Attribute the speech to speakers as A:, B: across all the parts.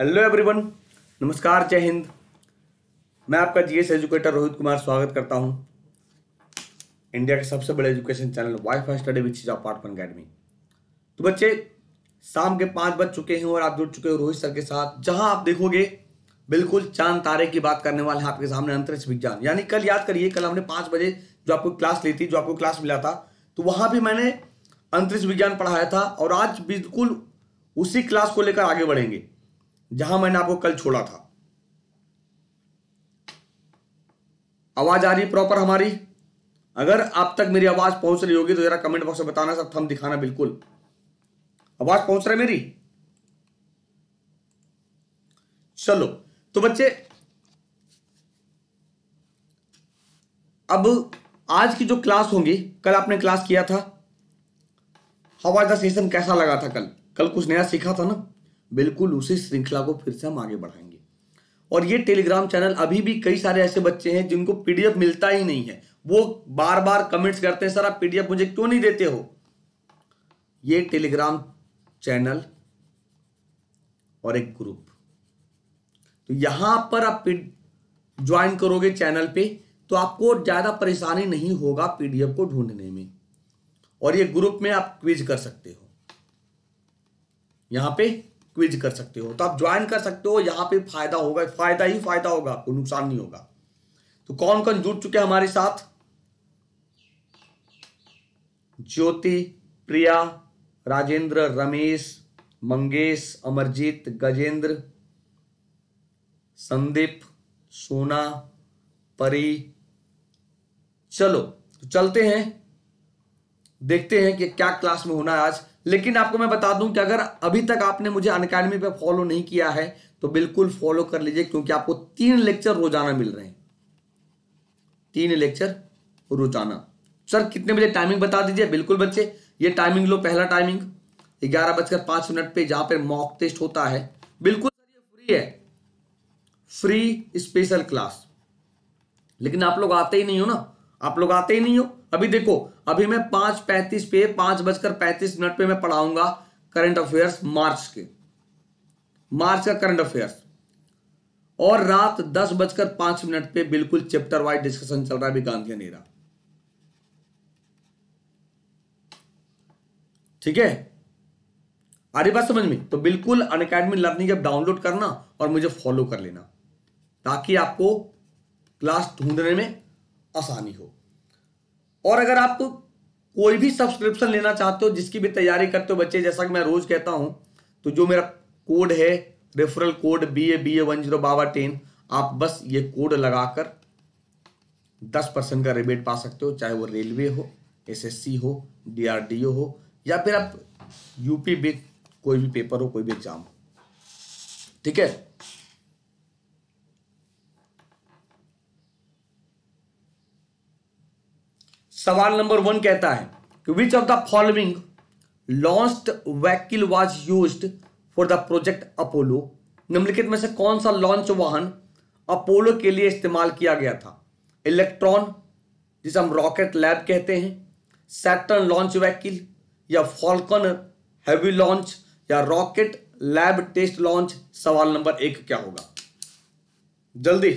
A: hello everyone नमस्कार जय हिंद मैं आपका जीएस एजुकेटर रोहित कुमार स्वागत करता हूं इंडिया के सबसे बड़े education channel Wifistudy which is apartment academy तो बच्चे शाम के पाँच बज चुके हैं और आप जुड़ चुके हो रोहित सर के साथ जहां आप देखोगे बिल्कुल चांद तारे की बात करने वाले हैं आपके सामने अंतरिक्ष विज्ञान यानी कल याद करिए कल हमने पाँच बजे जो आपको क्लास ली थी जो आपको क्लास मिला था तो वहाँ भी मैंने अंतरिक्ष विज्ञान पढ़ाया था और आज बिल्कुल उसी क्लास को लेकर आगे बढ़ेंगे जहां मैंने आपको कल छोड़ा था आवाज आ रही प्रॉपर हमारी अगर आप तक मेरी आवाज पहुंच रही होगी तो जरा कमेंट बॉक्स में बताना सब थम दिखाना बिल्कुल आवाज पहुंच रही मेरी चलो तो बच्चे अब आज की जो क्लास होंगी कल आपने क्लास किया था हवाई सेशन कैसा लगा था कल कल कुछ नया सीखा था ना बिल्कुल उसी श्रृंखला को फिर से हम आगे बढ़ाएंगे और ये टेलीग्राम चैनल अभी भी कई सारे ऐसे बच्चे हैं जिनको पीडीएफ मिलता ही नहीं है वो बार बार कमेंट्स करते हैं सर आप पीडीएफ मुझे क्यों नहीं देते हो ये टेलीग्राम चैनल और एक ग्रुप तो यहां पर आप ज्वाइन करोगे चैनल पे तो आपको ज़्यादा परेशानी नहीं होगा पीडीएफ को ढूंढने में और ये ग्रुप में आप क्विज कर सकते हो यहां पे क्विज कर सकते हो तो आप ज्वाइन कर सकते हो यहाँ पे फायदा होगा फायदा ही फायदा होगा आपको नुकसान नहीं होगा तो कौन कौन जुड़ चुके हैं हमारे साथ ज्योति प्रिया राजेंद्र रमेश मंगेश अमरजीत गजेंद्र संदीप सोना परी चलो तो चलते हैं देखते हैं कि क्या क्लास में होना है आज लेकिन आपको मैं बता दूं कि अगर अभी तक आपने मुझे अनकेडमी पे फॉलो नहीं किया है तो बिल्कुल फॉलो कर लीजिए क्योंकि आपको तीन लेक्चर रोजाना मिल रहे हैं तीन लेक्चर रोजाना सर कितने बजे टाइमिंग बता दीजिए बिल्कुल बच्चे ये टाइमिंग लो पहला टाइमिंग ग्यारह बजकर पांच मिनट पे जहां पर मॉक टेस्ट होता है बिल्कुल फ्री है फ्री स्पेशल क्लास लेकिन आप लोग आते ही नहीं हो ना आप लोग आते ही नहीं हो अभी देखो अभी मैं पांच पैंतीस पे पांच बजकर पैंतीस मिनट पे मैं पढ़ाऊंगा करंट अफेयर्स मार्च के मार्च का करंट अफेयर्स और रात दस बजकर पांच मिनट पे बिल्कुल चैप्टर वाइज डिस्कशन चल रहा है गांधी अनेरा ठीक है अरे बात समझ में तो बिल्कुल Unacademy learning app download करना और मुझे फॉलो कर लेना ताकि आपको क्लास ढूंढने में आसानी हो और अगर आप कोई भी सब्सक्रिप्शन लेना चाहते हो जिसकी भी तैयारी करते हो बच्चे जैसा कि मैं रोज कहता हूं तो जो मेरा कोड है referral code B A B A one zero बाबा टेन आप बस ये कोड लगाकर दस परसेंट का रिबेट पा सकते हो चाहे वो रेलवे हो एसएससी हो डीआरडीओ हो या फिर आप यूपी बिक कोई भी पेपर हो कोई भी एग्जाम हो ठीक है सवाल नंबर वन कहता है कि which of the following launch vehicle was used for the project Apollo निम्नलिखित में से कौन सा लॉन्च वाहन अपोलो के लिए इस्तेमाल किया गया था इलेक्ट्रॉन जिसे हम रॉकेट लैब कहते हैं सैटर्न लॉन्च वैकिल या फॉल्कन हैवी लॉन्च या रॉकेट लैब टेस्ट लॉन्च सवाल नंबर एक क्या होगा जल्दी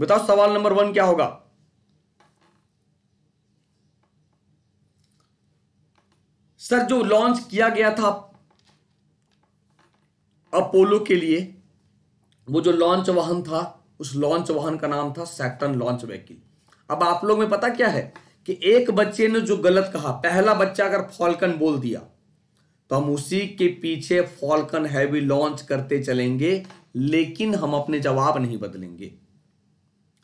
A: बताओ सवाल नंबर वन क्या होगा सर जो लॉन्च किया गया था अपोलो के लिए वो जो लॉन्च वाहन था उस लॉन्च वाहन का नाम था सैटन लॉन्च व्हीकिल अब आप लोग में पता क्या है कि एक बच्चे ने जो गलत कहा पहला बच्चा अगर फॉल्कन बोल दिया तो हम उसी के पीछे फॉल्कन हैवी लॉन्च करते चलेंगे लेकिन हम अपने जवाब नहीं बदलेंगे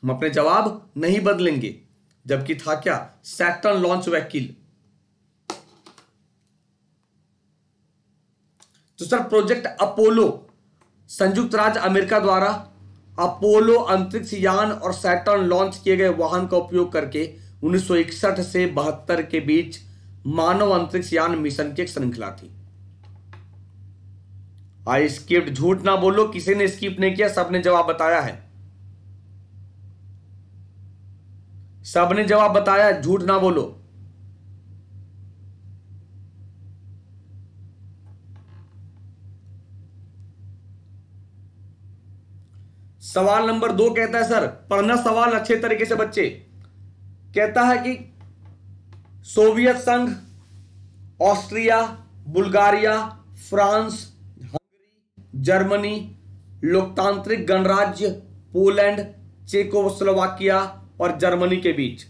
A: हम अपने जवाब नहीं बदलेंगे जबकि था क्या सैटर्न लॉन्च वैकिल तो सर प्रोजेक्ट अपोलो संयुक्त राज्य अमेरिका द्वारा अपोलो अंतरिक्ष यान और सैटर्न लॉन्च किए गए वाहन का उपयोग करके 1961 से बहत्तर के बीच मानव अंतरिक्ष यान मिशन की एक श्रृंखला थी आई स्किप्ट झूठ ना बोलो किसी ने स्किप नहीं किया सबने जवाब बताया है सब ने जवाब बताया झूठ ना बोलो सवाल नंबर दो कहता है सर पढ़ना सवाल अच्छे तरीके से बच्चे कहता है कि सोवियत संघ Austria Bulgaria France Hungary Germany लोकतांत्रिक गणराज्य पोलैंड चेकोस्लोवाकिया और जर्मनी के बीच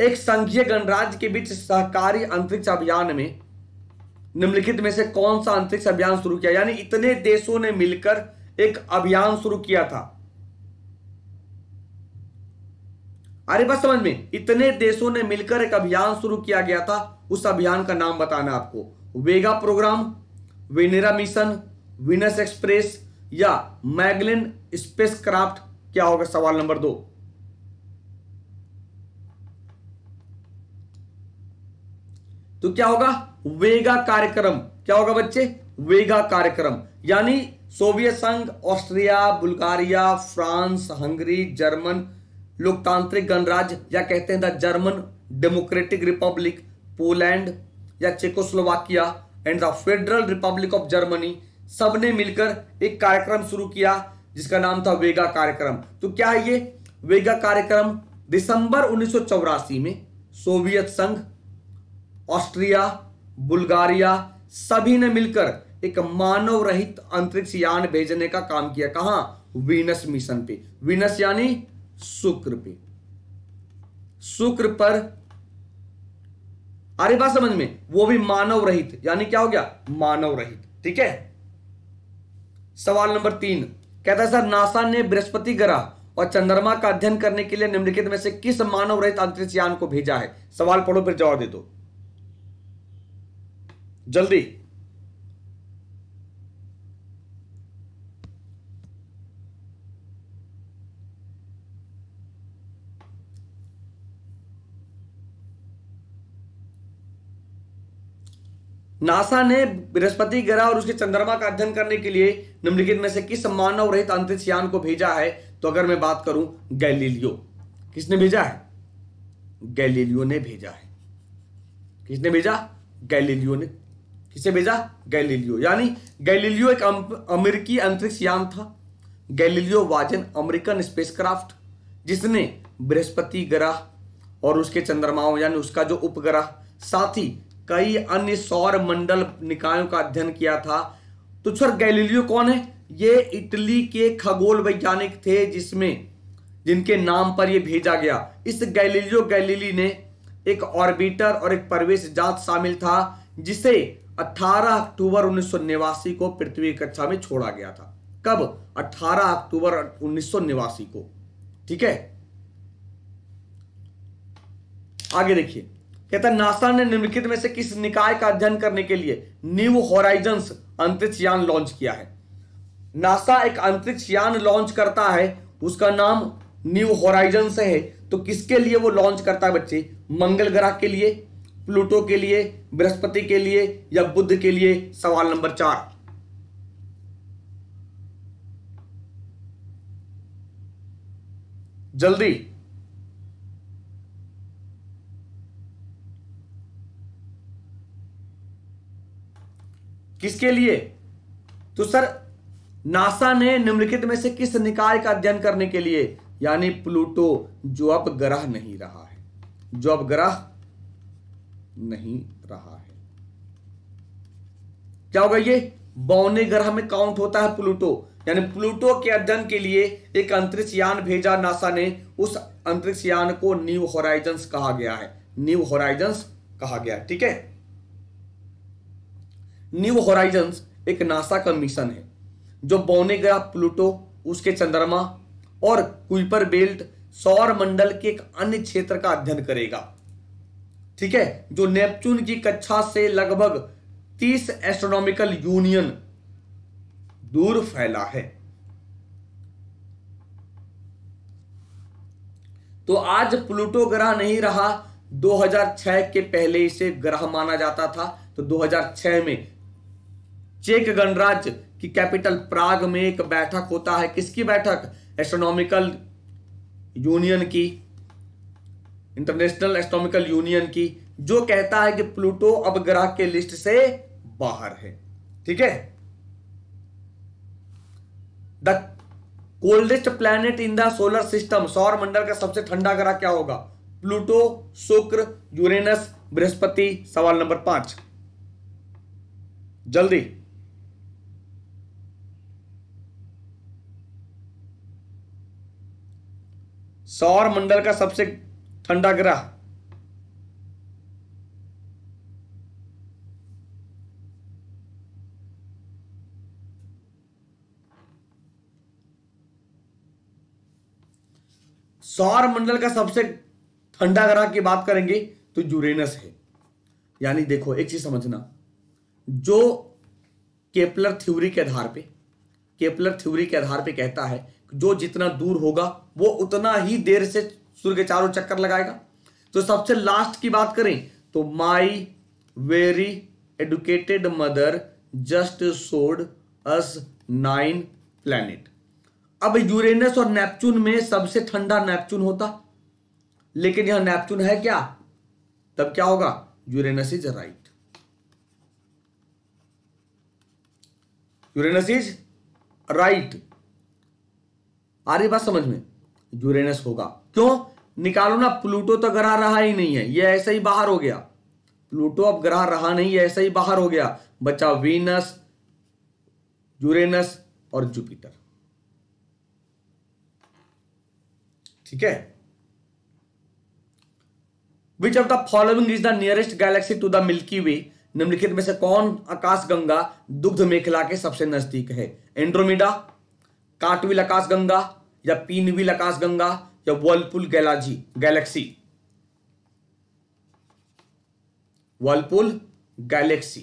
A: एक संघीय गणराज्य के बीच सहकारी अंतरिक्ष अभियान में निम्नलिखित में से कौन सा अंतरिक्ष अभियान शुरू किया यानी इतने देशों ने मिलकर एक अभियान शुरू किया था अरे बस समझ में इतने देशों ने मिलकर एक अभियान शुरू किया गया था उस अभियान का नाम बताना आपको Vega program Venera mission Venus Express या मैगलिन स्पेसक्राफ्ट क्या होगा सवाल नंबर दो तो क्या होगा वेगा कार्यक्रम क्या होगा बच्चे वेगा कार्यक्रम यानी सोवियत संघ Austria Bulgaria France Hungary German लोकतांत्रिक गणराज्य या कहते हैं the German Democratic Republic Poland या Czechoslovakia and the Federal Republic of Germany सब ने मिलकर एक कार्यक्रम शुरू किया जिसका नाम था वेगा कार्यक्रम तो क्या है ये वेगा कार्यक्रम दिसंबर उन्नीस में सोवियत संघ ऑस्ट्रिया बुल्गारिया सभी ने मिलकर एक मानव रहित अंतरिक्ष यान भेजने का काम किया कहा वीनस मिशन पे वीनस यानी शुक्र पे शुक्र पर अरे बात समझ में वो भी मानव रहित यानी क्या हो गया मानव रहित ठीक है सवाल नंबर तीन कहता है सर नासा ने बृहस्पति ग्रह और चंद्रमा का अध्ययन करने के लिए निम्नलिखित में से किस मानव रहित अंतरिक्ष यान को भेजा है सवाल पढ़ो फिर जवाब दे दो जल्दी नासा ने बृहस्पति ग्रह और उसके चंद्रमा का अध्ययन करने के लिए निम्नलिखित में से किस मानव रहित अंतरिक्ष यान को भेजा है तो अगर मैं बात करूं गैलीलियो किसने भेजा है गैलीलियो ने भेजा है किसने भेजा गैलीलियो ने किसे भेजा गैलीलियो यानी गैलीलियो एक अमेरिकी अंतरिक्ष यान था गैलीलियो वाजन अमेरिकन स्पेसक्राफ्ट जिसने बृहस्पति ग्रह और उसके चंद्रमाओं यानी उसका जो उपग्रह साथ ही कई अन्य सौर मंडल निकायों का अध्ययन किया था तो सर गैलीलियो कौन है ये इटली के खगोल वैज्ञानिक थे जिसमें जिनके नाम पर यह भेजा गया इस गैलीलियो गैलीली ने एक ऑर्बिटर और एक परवेश जात शामिल था जिसे 18 अक्टूबर उन्नीस को पृथ्वी कक्षा में छोड़ा गया था कब 18 अक्टूबर उन्नीस को ठीक है आगे देखिए कहता नासा ने निम्नलिखित में से किस निकाय का अध्ययन करने के लिए न्यू होराइजन्स अंतरिक्ष यान लॉन्च किया है नासा एक अंतरिक्ष यान लॉन्च करता है उसका नाम न्यू होराइजन है तो किसके लिए वो लॉन्च करता है बच्चे मंगल ग्रह के लिए प्लूटो के लिए बृहस्पति के लिए या बुद्ध के लिए सवाल नंबर चार जल्दी किसके लिए तो सर नासा ने निम्नलिखित में से किस निकाय का अध्ययन करने के लिए यानी प्लूटो जो अब ग्रह नहीं रहा है जो अब ग्रह नहीं रहा है क्या होगा ये बौने ग्रह में काउंट होता है प्लूटो यानी प्लूटो के अध्ययन के लिए एक अंतरिक्ष यान भेजा नासा ने उस अंतरिक्ष यान को न्यू होराइजन्स कहा गया है न्यू होराइजन्स कहा गया ठीक है न्यू होराइजन्स एक नासा का मिशन है जो बौने ग्रह प्लूटो उसके चंद्रमा और कुइपर बेल्ट सौर मंडल के एक अन्य क्षेत्र का अध्ययन करेगा ठीक है जो नेपच्यून की कक्षा से लगभग 30 एस्ट्रोनॉमिकल यूनियन दूर फैला है तो आज प्लूटो ग्रह नहीं रहा 2006 के पहले इसे ग्रह माना जाता था तो 2006 में चेक गणराज्य की कैपिटल प्राग में एक बैठक होता है किसकी बैठक एस्ट्रोनॉमिकल यूनियन की इंटरनेशनल एस्ट्रोमिकल यूनियन की जो कहता है कि प्लूटो अब ग्रह के लिस्ट से बाहर है ठीक है the coldest planet in the solar system सौर मंडल का सबसे ठंडा ग्रह क्या होगा प्लूटो शुक्र यूरेनस बृहस्पति सवाल नंबर पांच जल्दी सौर मंडल का सबसे ग्रह सौर मंडल का सबसे ठंडा ग्रह की बात करेंगे तो यूरेनस है यानी देखो एक चीज समझना जो केपलर थ्योरी के आधार पे केपलर थ्योरी के आधार पे कहता है जो जितना दूर होगा वो उतना ही देर से सूर्य के चारों चक्कर लगाएगा तो सबसे लास्ट की बात करें तो my very educated mother just showed us nine planet अब यूरेनस और नेपच्यून में सबसे ठंडा नेपच्यून होता लेकिन यहां नेपच्यून है क्या तब क्या होगा Uranus is right Uranus is right आ रही बात समझ में यूरेनस होगा क्यों निकालो ना प्लूटो तो ग्रह रहा ही नहीं है ये ऐसा ही बाहर हो गया प्लूटो अब ग्रह रहा नहीं है ऐसा ही बाहर हो गया बचा वीनस यूरेनस और जुपिटर ठीक है which of the following is the nearest galaxy to the Milky Way निम्नलिखित में से कौन आकाशगंगा दुग्ध मेखला के सबसे नजदीक है एंड्रोमिडा काटविल आकाशगंगा या पीनविल आकाशगंगा the galaxy galaxy Whirlpool galaxy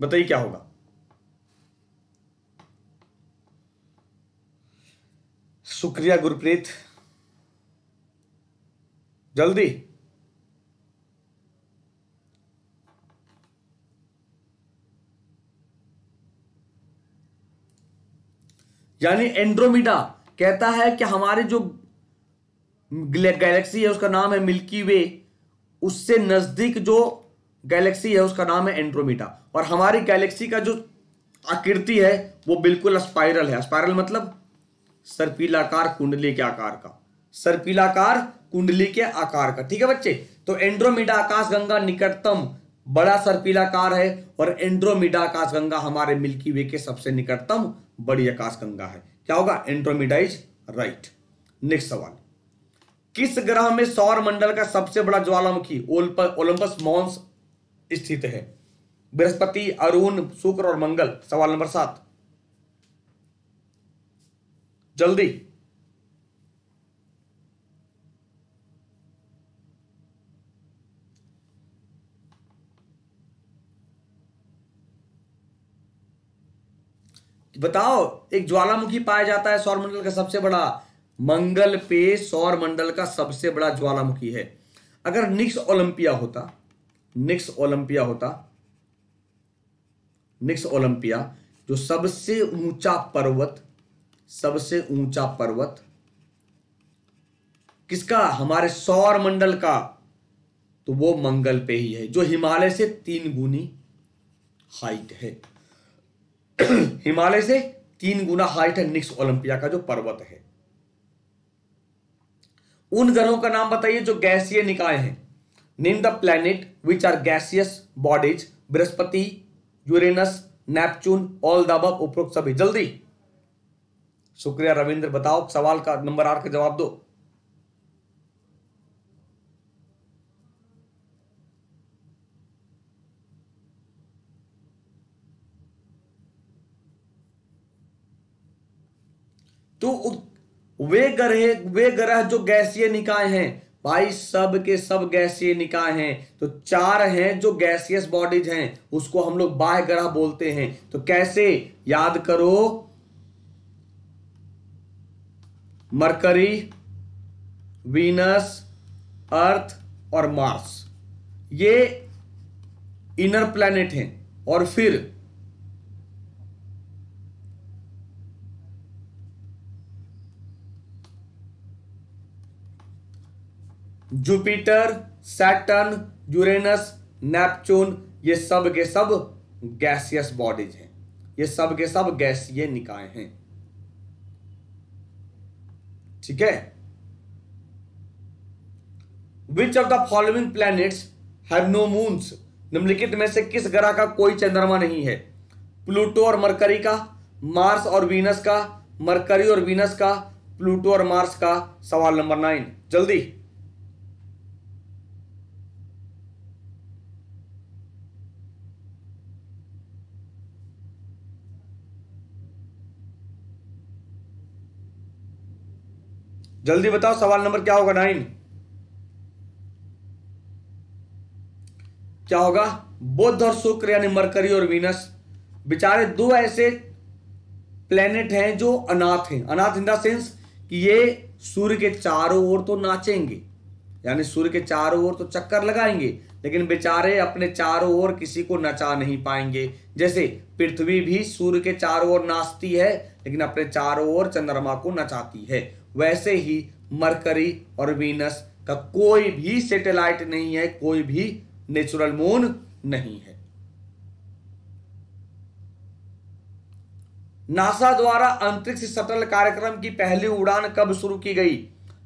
A: बताइए क्या होगा शुक्रिया गुरप्रीत जल्दी यानी एंड्रोमीडा कहता है कि हमारे जो गैलेक्सी है उसका नाम है मिल्की वे उससे नज़दीक जो गैलेक्सी है उसका नाम है एंड्रोमीडा और हमारी गैलेक्सी का जो आकृति है वो बिल्कुल स्पाइरल है स्पाइरल मतलब सर्पिलाकार कुंडली के आकार का सर्पिलाकार कुंडली के आकार का ठीक है बच्चे तो एंड्रोमीडा आकाशगंगा निकटतम बड़ा सर्पिलाकार है और एंड्रोमिडा आकाशगंगा हमारे मिल्की वे के सबसे निकटतम बड़ी आकाशगंगा है क्या होगा एंड्रोमिडा इज राइट नेक्स्ट सवाल किस ग्रह में सौर मंडल का सबसे बड़ा ज्वालामुखी ओलंपस मॉन्स स्थित है बृहस्पति अरुण शुक्र और मंगल सवाल नंबर सात जल्दी बताओ एक ज्वालामुखी पाया जाता है सौरमंडल का सबसे बड़ा मंगल पे सौर मंडल का सबसे बड़ा ज्वालामुखी है अगर निक्स ओलंपिया होता निक्स ओलंपिया होता निक्स ओलंपिया जो सबसे ऊंचा पर्वत सबसे ऊंचा पर्वत किसका हमारे सौर मंडल का तो वो मंगल पे ही है जो हिमालय से तीन गुनी हाइट है हिमालय से तीन गुना हाइट है निक्स ओलंपिया का जो पर्वत है उन ग्रहों का नाम बताइए जो गैसीय निकाय हैं name the planet which are gaseous bodies बृहस्पति यूरेनस नेपच्यून ऑल दब उपरोक्त सभी जल्दी शुक्रिया रविंद्र बताओ सवाल का नंबर आठ का जवाब दो तो वे ग्रह वे ग्रह जो गैसीय निकाय हैं भाई सब के सब गैसीय निकाय हैं तो चार हैं जो गैसियस बॉडीज हैं उसको हम लोग बाह्य ग्रह बोलते हैं तो कैसे याद करो मरकरी वीनस अर्थ और मार्स ये इनर प्लैनेट हैं और फिर जुपिटर सैटर्न यूरेनस नेपच्यून ये सब के सब गैसियस बॉडीज हैं ये सब के सब गैसीय निकाय हैं ठीक है which of the following planets have no moons निम्नलिखित में से किस ग्रह का कोई चंद्रमा नहीं है प्लूटो और मरकरी का मार्स और वीनस का मरकरी और वीनस का प्लूटो और मार्स का सवाल नंबर नाइन जल्दी जल्दी बताओ सवाल नंबर क्या होगा नाइन क्या होगा बुद्ध और शुक्र यानी मरकरी और वीनस बेचारे दो ऐसे प्लेनेट हैं जो अनाथ हैं अनाथ इन देंस सेंस कि ये सूर्य के चारों ओर तो नाचेंगे यानी सूर्य के चारों ओर तो चक्कर लगाएंगे लेकिन बेचारे अपने चारों ओर किसी को नचा नहीं पाएंगे जैसे पृथ्वी भी सूर्य के चारों ओर नाचती है लेकिन अपने चारों ओर चंद्रमा को नचाती है वैसे ही मरकरी और वीनस का कोई भी सैटेलाइट नहीं है कोई भी नेचुरल मून नहीं है नासा द्वारा अंतरिक्ष सटल कार्यक्रम की पहली उड़ान कब शुरू की गई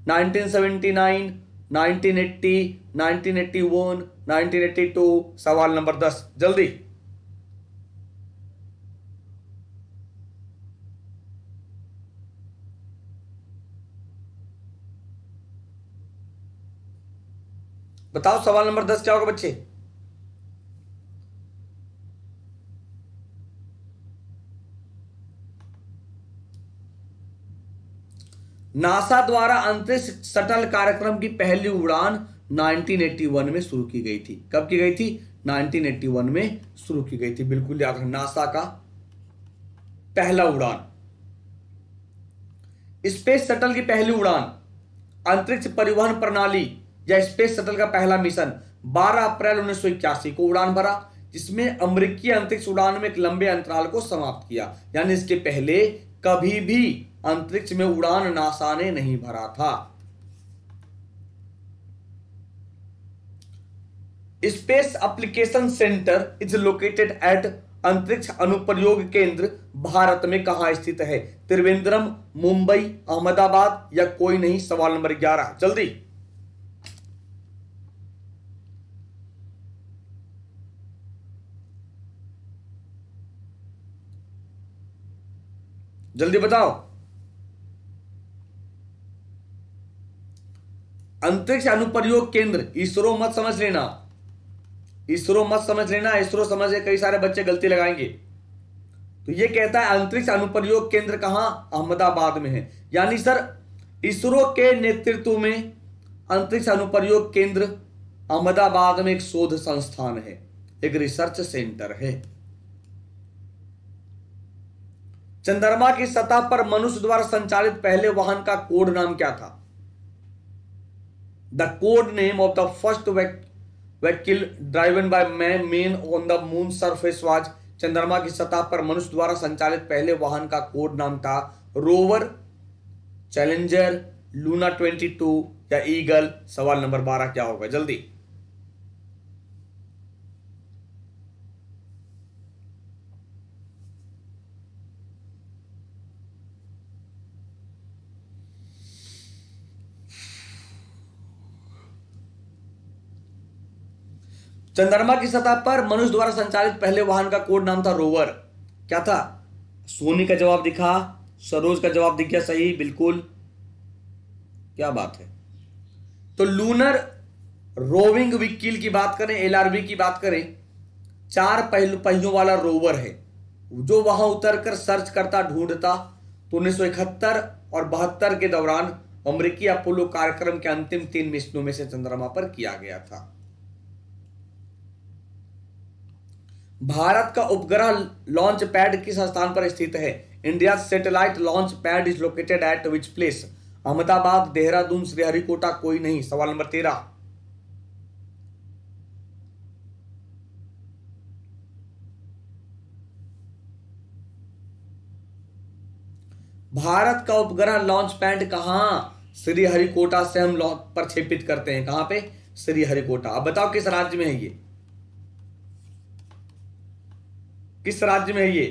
A: 1979, 1980, 1981, 1982, सवाल नंबर 10 जल्दी बताओ सवाल नंबर दस क्या होगा बच्चे नासा द्वारा अंतरिक्ष सटल कार्यक्रम की पहली उड़ान 1981 में शुरू की गई थी कब की गई थी 1981 में शुरू की गई थी बिल्कुल याद रखना नासा का पहला उड़ान स्पेस शटल की पहली उड़ान अंतरिक्ष परिवहन प्रणाली या स्पेस शटल का पहला मिशन 12 अप्रैल उन्नीस को उड़ान भरा जिसमें अमरीकी अंतरिक्ष उड़ान में एक लंबे अंतराल को समाप्त किया यानी इसके पहले कभी भी अंतरिक्ष में उड़ान नासा ने नहीं भरा था space application centre is located at अंतरिक्ष अनुप्रयोग केंद्र भारत में कहा स्थित है त्रिवेंद्रम मुंबई अहमदाबाद या कोई नहीं सवाल नंबर ग्यारह जल्दी जल्दी बताओ अंतरिक्ष अनुप्रयोग केंद्र इसरो मत समझ लेना इसरो मत समझ लेना इसरो समझ ले कई सारे बच्चे गलती लगाएंगे तो ये कहता है अंतरिक्ष अनुप्रयोग केंद्र कहां अहमदाबाद में है यानी सर इसरो के नेतृत्व में अंतरिक्ष अनुप्रयोग केंद्र अहमदाबाद में एक शोध संस्थान है एक रिसर्च सेंटर है चंद्रमा की सतह पर मनुष्य द्वारा संचालित पहले वाहन का कोड नाम क्या था the code name of the first vehicle driven by man men on the moon surface was चंद्रमा की सतह पर मनुष्य द्वारा संचालित पहले वाहन का कोड नाम था रोवर चैलेंजर लूना 22 या ईगल सवाल नंबर 12 क्या होगा जल्दी चंद्रमा की सतह पर मनुष्य द्वारा संचालित पहले वाहन का कोड नाम था रोवर क्या था सोनी का जवाब दिखा सरोज का जवाब दिख गया सही बिल्कुल क्या बात है तो लूनर रोविंग विकील की बात करें एलआरवी की बात करें चार पहलू पहियों वाला रोवर है जो वहां उतरकर सर्च करता ढूंढता तो उन्नीस और बहत्तर के दौरान अमरीकी अपोलो कार्यक्रम के अंतिम तीन मिशनों में से चंद्रमा पर किया गया था भारत का उपग्रह लॉन्च पैड किस स्थान पर स्थित है India satellite launch pad is located at which place Ahmedabad Dehradun Sriharikota कोई नहीं सवाल नंबर तेरह भारत का उपग्रह लॉन्च पैड कहां श्रीहरिकोटा से हम प्रक्षेपित करते हैं कहां पे श्रीहरिकोटा अब बताओ किस राज्य में है ये किस राज्य में है ये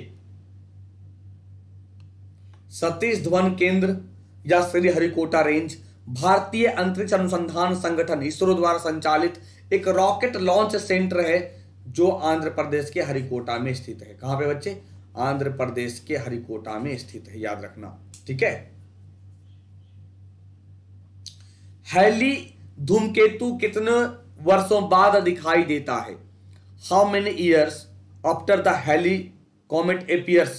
A: सतीश धवन केंद्र या श्री हरिकोटा रेंज भारतीय अंतरिक्ष अनुसंधान संगठन इसरो द्वारा संचालित एक रॉकेट लॉन्च सेंटर है जो आंध्र प्रदेश के हरिकोटा में स्थित है कहां पे बच्चे आंध्र प्रदेश के हरिकोटा में स्थित है याद रखना ठीक है हैली धूमकेतु कितने वर्षों बाद दिखाई देता है how many years after the Halley comet appears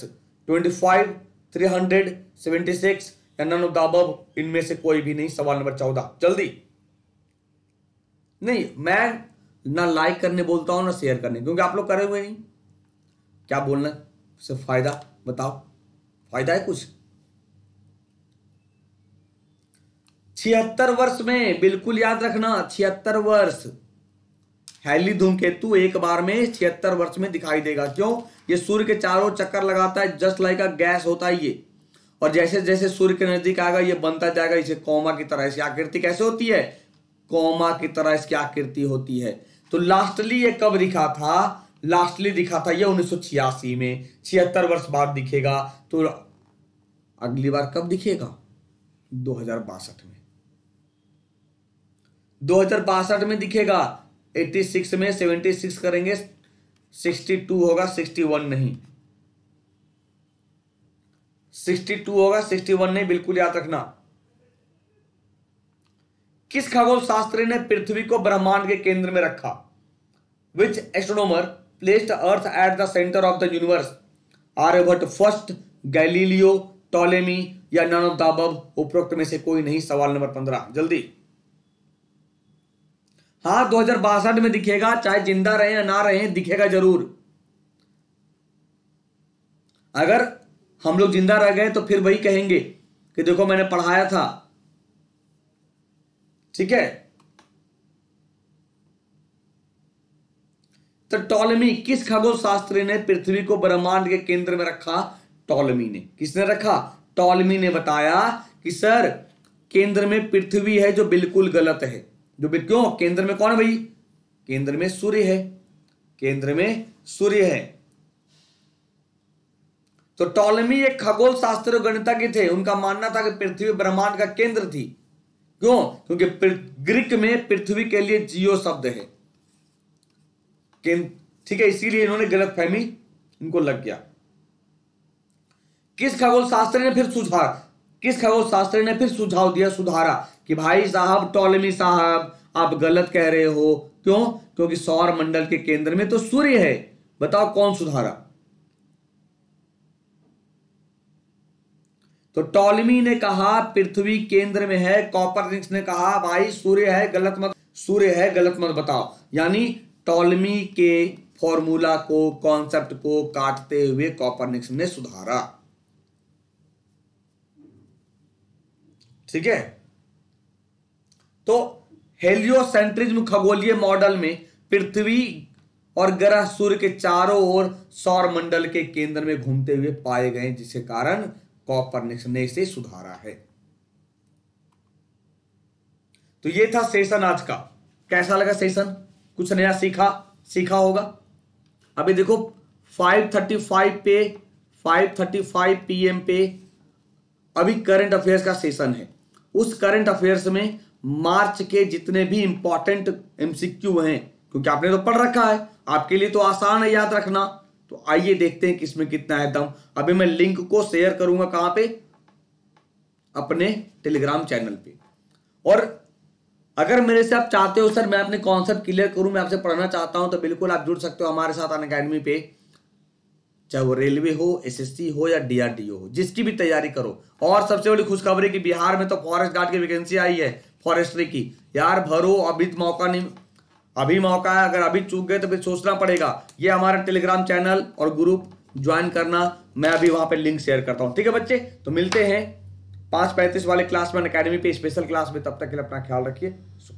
A: 25 376 इनमें से कोई भी नहीं सवाल नंबर चौदह जल्दी नहीं मैं ना लाइक करने बोलता हूं ना शेयर करने क्योंकि आप लोग करे हुए नहीं क्या बोलना से फायदा बताओ फायदा है कुछ छिहत्तर वर्ष में बिल्कुल याद रखना छिहत्तर वर्ष हैली धूमकेतु एक बार में छिहत्तर वर्ष में दिखाई देगा क्यों ये सूर्य के चारों चक्कर लगाता है जस्ट लाइक अ गैस होता है ये और जैसे जैसे सूर्य के नजदीक आएगा ये बनता जाएगा इसे कौमा की तरह इसकी आकृति कैसे होती है कौमा की तरह इसकी आकृति होती है तो लास्टली ये कब दिखा था लास्टली दिखा था ये उन्नीस में छिहत्तर वर्ष बाद दिखेगा तो अगली बार कब दिखेगा दो में दो में दिखेगा एट्टी सिक्स में सेवेंटी सिक्स करेंगे सिक्सटी टू होगा सिक्सटी वन नहीं सिक्सटी टू होगा सिक्सटी वन नहीं बिल्कुल याद रखना किस खगोल शास्त्री ने पृथ्वी को ब्रह्मांड के केंद्र में रखा which astronomer placed earth at the centre of the universe Aryabhata first Galileo Ptolemy या नन दाबब उपरोक्त में से कोई नहीं सवाल नंबर पंद्रह जल्दी हाँ दो में दिखेगा चाहे जिंदा रहे या ना रहे दिखेगा जरूर अगर हम लोग जिंदा रह गए तो फिर वही कहेंगे कि देखो मैंने पढ़ाया था ठीक है तो टॉलमी किस खगोल शास्त्री ने पृथ्वी को ब्रह्मांड के केंद्र में रखा टॉलमी ने किसने रखा टॉलमी ने बताया कि सर केंद्र में पृथ्वी है जो बिल्कुल गलत है डूबे क्यों केंद्र में कौन है भाई केंद्र में सूर्य है केंद्र में सूर्य है तो टॉलमी एक खगोल शास्त्र गणिता के थे उनका मानना था कि पृथ्वी ब्रह्मांड का केंद्र थी क्यों क्योंकि ग्रीक में पृथ्वी के लिए जियो शब्द है ठीक है इसीलिए इन्होंने गलत फहमी इनको लग गया किस खगोल शास्त्र ने फिर सुझा किस खगोल शास्त्र ने फिर सुझाव दिया सुधारा कि भाई साहब टॉलमी साहब आप गलत कह रहे हो क्यों क्योंकि सौर मंडल के केंद्र में तो सूर्य है बताओ कौन सुधारा तो टॉलमी ने कहा पृथ्वी केंद्र में है कॉपरनिक्स ने कहा भाई सूर्य है गलत मत सूर्य है गलत मत बताओ यानी टॉलमी के फॉर्मूला को कॉन्सेप्ट को काटते हुए कॉपरनिक्स ने सुधारा ठीक है तो हेलियोसेंट्रिज्म खगोलीय मॉडल में पृथ्वी और ग्रह सूर्य के चारों ओर सौर मंडल के केंद्र में घूमते हुए पाए गए जिसके कारण कॉपर ने इसे सुधारा है तो ये था सेशन आज का कैसा लगा सेशन कुछ नया सीखा सीखा होगा अभी देखो 5:35 पे 5:35 पीएम पे अभी करंट अफेयर्स का सेशन है उस करंट अफेयर्स में मार्च के जितने भी इंपॉर्टेंट एमसीक्यू हैं क्योंकि आपने तो पढ़ रखा है आपके लिए तो आसान है याद रखना तो आइए देखते हैं किसमें कितना है दम अभी मैं लिंक को शेयर करूंगा कहां पे अपने टेलीग्राम चैनल पे और अगर मेरे से आप चाहते हो सर मैं अपने कॉन्सेप्ट क्लियर करूं मैं आपसे पढ़ना चाहता हूं तो बिल्कुल आप जुड़ सकते हो हमारे साथ अन पे चाहे वो रेलवे हो एसएससी हो या डीआरडीओ हो जिसकी भी तैयारी करो और सबसे बड़ी खुशखबरी कि बिहार में तो फॉरेस्ट गार्ड की वैकेंसी आई है फॉरेस्ट्री की यार भरो अभी तो मौका नहीं अभी मौका है अगर अभी चूक गए तो फिर सोचना पड़ेगा ये हमारा टेलीग्राम चैनल और ग्रुप ज्वाइन करना मैं अभी वहां पे लिंक शेयर करता हूँ ठीक है बच्चे तो मिलते हैं पाँच पैंतीस वाले क्लास में अकेडमी पे स्पेशल क्लास में तब तक के लिए अपना ख्याल रखिए